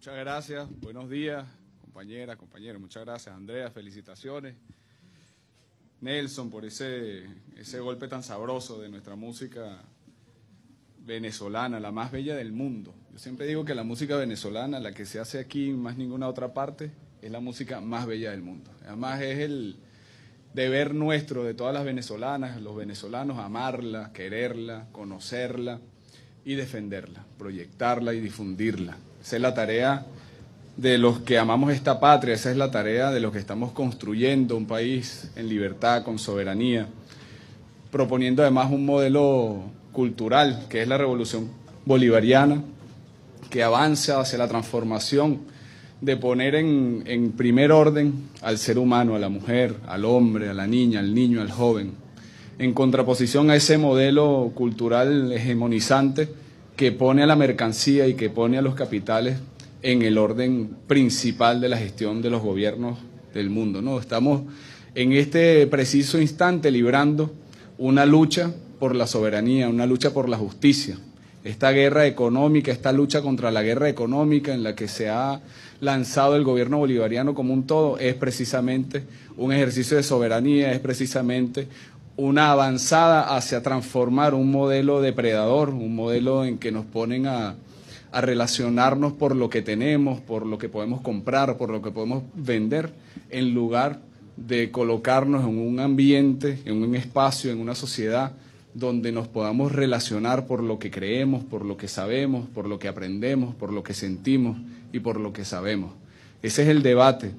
Muchas gracias, buenos días, compañeras, compañeros, muchas gracias, Andrea, felicitaciones. Nelson, por ese, ese golpe tan sabroso de nuestra música venezolana, la más bella del mundo. Yo siempre digo que la música venezolana, la que se hace aquí más ninguna otra parte, es la música más bella del mundo. Además es el deber nuestro de todas las venezolanas, los venezolanos, amarla, quererla, conocerla y defenderla, proyectarla y difundirla. Esa es la tarea de los que amamos esta patria, esa es la tarea de los que estamos construyendo un país en libertad, con soberanía, proponiendo además un modelo cultural, que es la revolución bolivariana, que avanza hacia la transformación de poner en, en, primer orden al ser humano, a la mujer, al hombre, a la niña, al niño, al joven, en contraposición a ese modelo cultural hegemonizante que pone a la mercancía y que pone a los capitales en el orden principal de la gestión de los gobiernos del mundo. ¿no? Estamos en este preciso instante librando una lucha por la soberanía, una lucha por la justicia. Esta guerra económica, esta lucha contra la guerra económica en la que se ha lanzado el gobierno bolivariano como un todo, es precisamente un ejercicio de soberanía, es precisamente una avanzada hacia transformar un modelo depredador, un modelo en que nos ponen a, relacionarnos por lo que tenemos, por lo que podemos comprar, por lo que podemos vender, en lugar de colocarnos en un ambiente, en un espacio, en una sociedad donde nos podamos relacionar por lo que creemos, por lo que sabemos, por lo que aprendemos, por lo que sentimos y por lo que sabemos. Ese es el debate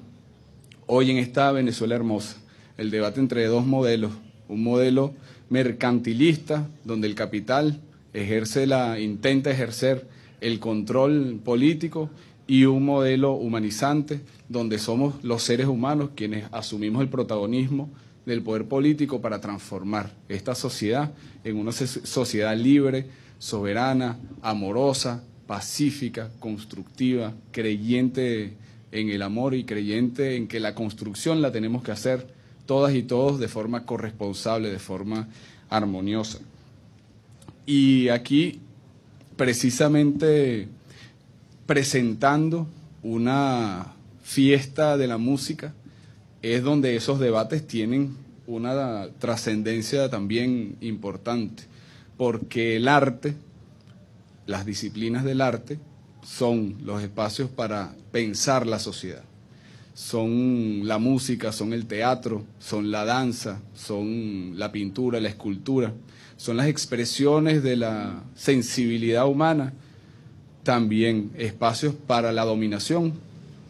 hoy en esta Venezuela hermosa, el debate entre dos modelos un modelo mercantilista donde el capital ejerce la, intenta ejercer el control político y un modelo humanizante donde somos los seres humanos quienes asumimos el protagonismo del poder político para transformar esta sociedad en una sociedad libre, soberana, amorosa, pacífica, constructiva, creyente en el amor y creyente en que la construcción la tenemos que hacer todas y todos de forma corresponsable, de forma armoniosa. Y aquí, precisamente presentando una fiesta de la música, es donde esos debates tienen una trascendencia también importante, porque el arte, las disciplinas del arte, son los espacios para pensar la sociedad son la música, son el teatro, son la danza, son la pintura, la escultura, son las expresiones de la sensibilidad humana, también espacios para la dominación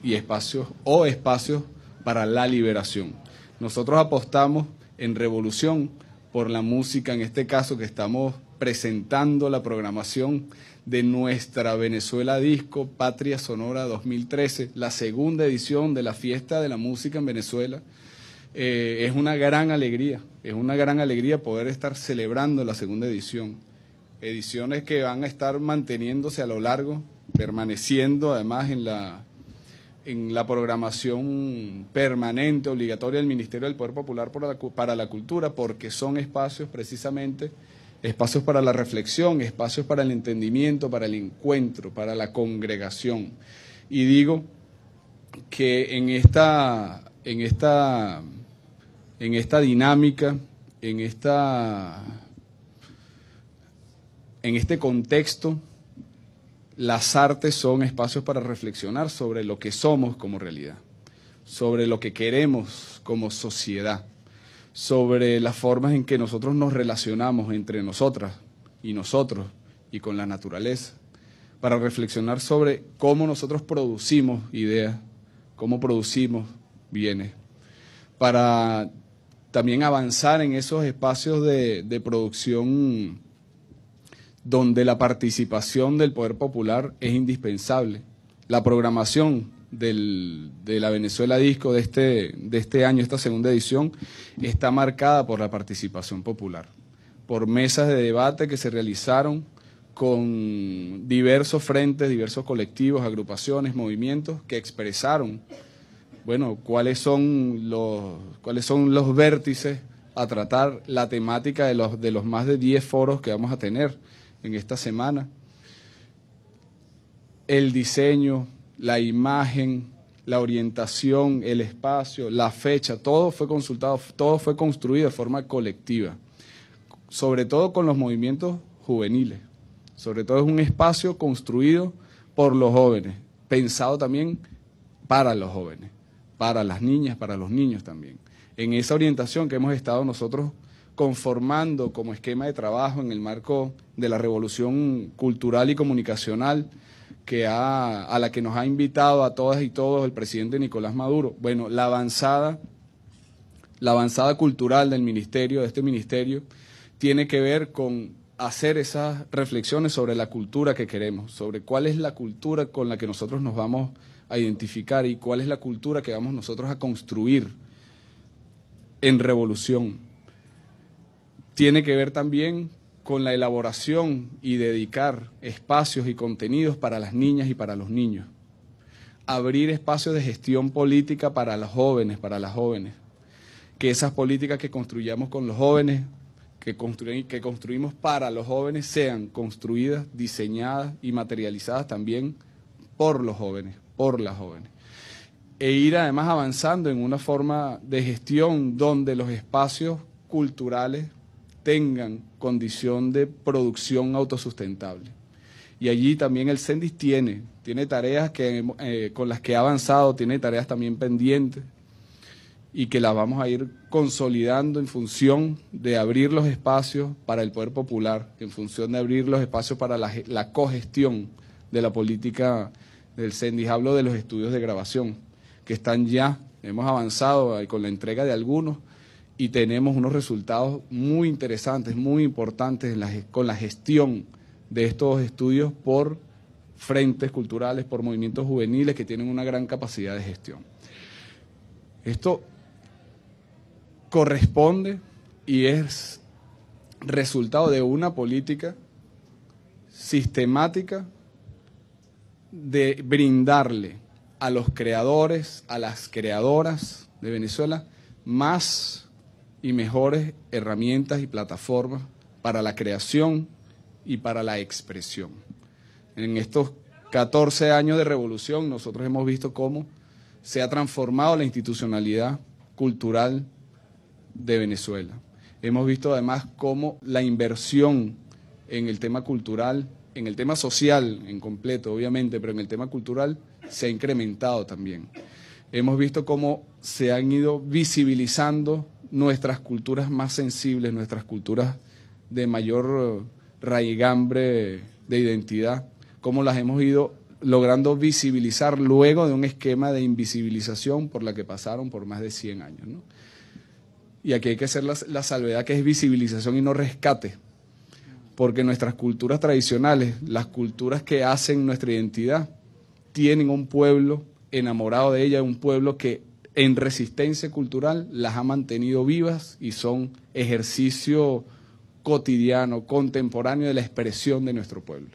y espacios o espacios para la liberación. Nosotros apostamos en revolución por la música, en este caso que estamos presentando la programación de nuestra Venezuela Disco Patria Sonora 2013, la segunda edición de la fiesta de la música en Venezuela. Eh, es una gran alegría, es una gran alegría poder estar celebrando la segunda edición. Ediciones que van a estar manteniéndose a lo largo, permaneciendo además en la, en la programación permanente, obligatoria del Ministerio del Poder Popular para la Cultura, porque son espacios precisamente espacios para la reflexión, espacios para el entendimiento, para el encuentro, para la congregación. Y digo que en esta, en esta, en esta dinámica, en, esta, en este contexto, las artes son espacios para reflexionar sobre lo que somos como realidad, sobre lo que queremos como sociedad sobre las formas en que nosotros nos relacionamos entre nosotras y nosotros y con la naturaleza, para reflexionar sobre cómo nosotros producimos ideas, cómo producimos bienes, para también avanzar en esos espacios de, de producción donde la participación del poder popular es indispensable. La programación de la Venezuela Disco de este, de este año, esta segunda edición, está marcada por la participación popular, por mesas de debate que se realizaron con diversos frentes, diversos colectivos, agrupaciones, movimientos que expresaron, bueno, cuáles son los, cuáles son los vértices a tratar la temática de los, de los más de 10 foros que vamos a tener en esta semana. El diseño, la imagen, la orientación, el espacio, la fecha, todo fue consultado, todo fue construido de forma colectiva, sobre todo con los movimientos juveniles. Sobre todo es un espacio construido por los jóvenes, pensado también para los jóvenes, para las niñas, para los niños también. En esa orientación que hemos estado nosotros conformando como esquema de trabajo en el marco de la revolución cultural y comunicacional, que a la que nos ha invitado a todas y todos el presidente Nicolás Maduro. Bueno, la avanzada, la avanzada cultural del ministerio, de este ministerio, tiene que ver con hacer esas reflexiones sobre la cultura que queremos, sobre cuál es la cultura con la que nosotros nos vamos a identificar y cuál es la cultura que vamos nosotros a construir en revolución. Tiene que ver también con la elaboración y dedicar espacios y contenidos para las niñas y para los niños. Abrir espacios de gestión política para los jóvenes, para las jóvenes. Que esas políticas que construyamos con los jóvenes, que, que construimos para los jóvenes, sean construidas, diseñadas y materializadas también por los jóvenes, por las jóvenes e ir además avanzando en una forma de gestión donde los espacios culturales tengan condición de producción autosustentable. Y allí también el CENDIS tiene, tiene tareas que, eh, con las que ha avanzado, tiene tareas también pendientes y que las vamos a ir consolidando en función de abrir los espacios para el poder popular, en función de abrir los espacios para la cogestión de la política del CENDIS. Hablo de los estudios de grabación, que están ya, hemos avanzado eh, con la entrega de algunos, y tenemos unos resultados muy interesantes, muy importantes con la gestión de estos estudios por frentes culturales, por movimientos juveniles que tienen una gran capacidad de gestión. Esto corresponde y es resultado de una política sistemática de brindarle a los creadores, a las creadoras de Venezuela, más y mejores herramientas y plataformas para la creación y para la expresión. En estos 14 años de revolución nosotros hemos visto cómo se ha transformado la institucionalidad cultural de Venezuela. Hemos visto además cómo la inversión en el tema cultural, en el tema social en completo, obviamente, pero en el tema cultural se ha incrementado también. Hemos visto cómo se han ido visibilizando nuestras culturas más sensibles, nuestras culturas de mayor eh, raigambre de identidad, cómo las hemos ido logrando visibilizar luego de un esquema de invisibilización por la que pasaron por más de 100 años. Y aquí hay que hacer la, la, salvedad que es visibilización y no rescate, porque nuestras culturas tradicionales, las culturas que hacen nuestra identidad, tienen un pueblo enamorado de ella, un pueblo que en resistencia cultural las ha mantenido vivas y son ejercicio cotidiano, contemporáneo de la expresión de nuestro pueblo.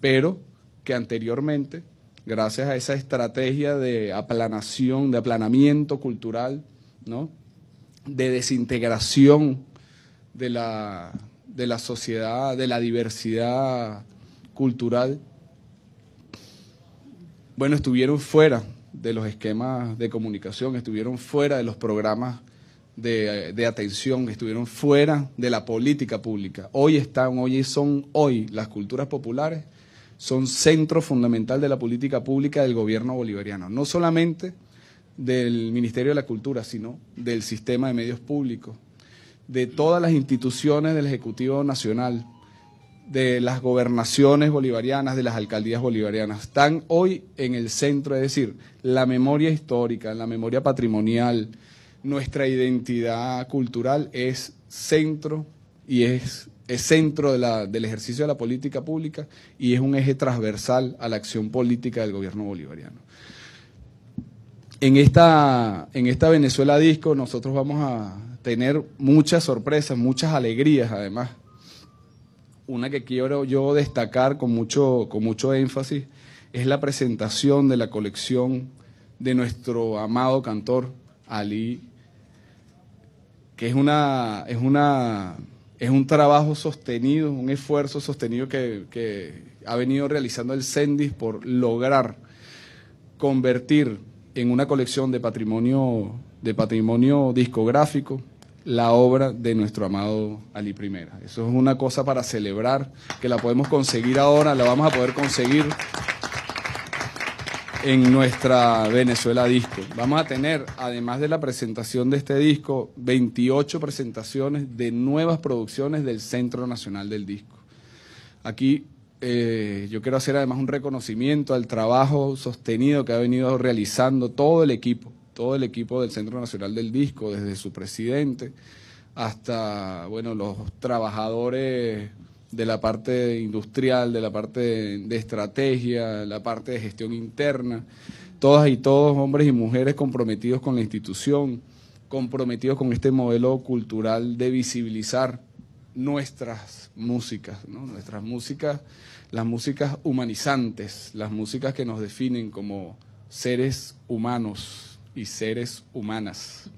Pero que anteriormente, gracias a esa estrategia de aplanación, de aplanamiento cultural, ¿no? de desintegración de la, de la sociedad, de la diversidad cultural, bueno, estuvieron fuera de los esquemas de comunicación, estuvieron fuera de los programas de, atención, estuvieron fuera de la política pública. Hoy están, hoy son, hoy las culturas populares son centro fundamental de la política pública del gobierno bolivariano, no solamente del Ministerio de la Cultura, sino del sistema de medios públicos, de todas las instituciones del Ejecutivo Nacional, de las gobernaciones bolivarianas, de las alcaldías bolivarianas, están hoy en el centro, es decir, la memoria histórica, la memoria patrimonial, nuestra identidad cultural es centro y es, es centro de la, del ejercicio de la política pública y es un eje transversal a la acción política del gobierno bolivariano. En esta, en esta Venezuela Disco nosotros vamos a tener muchas sorpresas, muchas alegrías además una que quiero yo destacar con mucho, con mucho énfasis es la presentación de la colección de nuestro amado cantor Ali, que es una, es una, es un trabajo sostenido, un esfuerzo sostenido que, ha venido realizando el CENDIS por lograr convertir en una colección de patrimonio, de patrimonio discográfico la obra de nuestro amado Ali Primera. Eso es una cosa para celebrar, que la podemos conseguir ahora, la vamos a poder conseguir en nuestra Venezuela Disco. Vamos a tener, además de la presentación de este disco, 28 presentaciones de nuevas producciones del Centro Nacional del Disco. Aquí eh, yo quiero hacer además un reconocimiento al trabajo sostenido que ha venido realizando todo el equipo todo el equipo del Centro Nacional del Disco, desde su presidente hasta bueno, los trabajadores de la parte industrial, de la parte de estrategia, la parte de gestión interna, todas y todos hombres y mujeres comprometidos con la institución, comprometidos con este modelo cultural de visibilizar nuestras músicas, nuestras músicas, las músicas humanizantes, las músicas que nos definen como seres humanos, y seres humanas.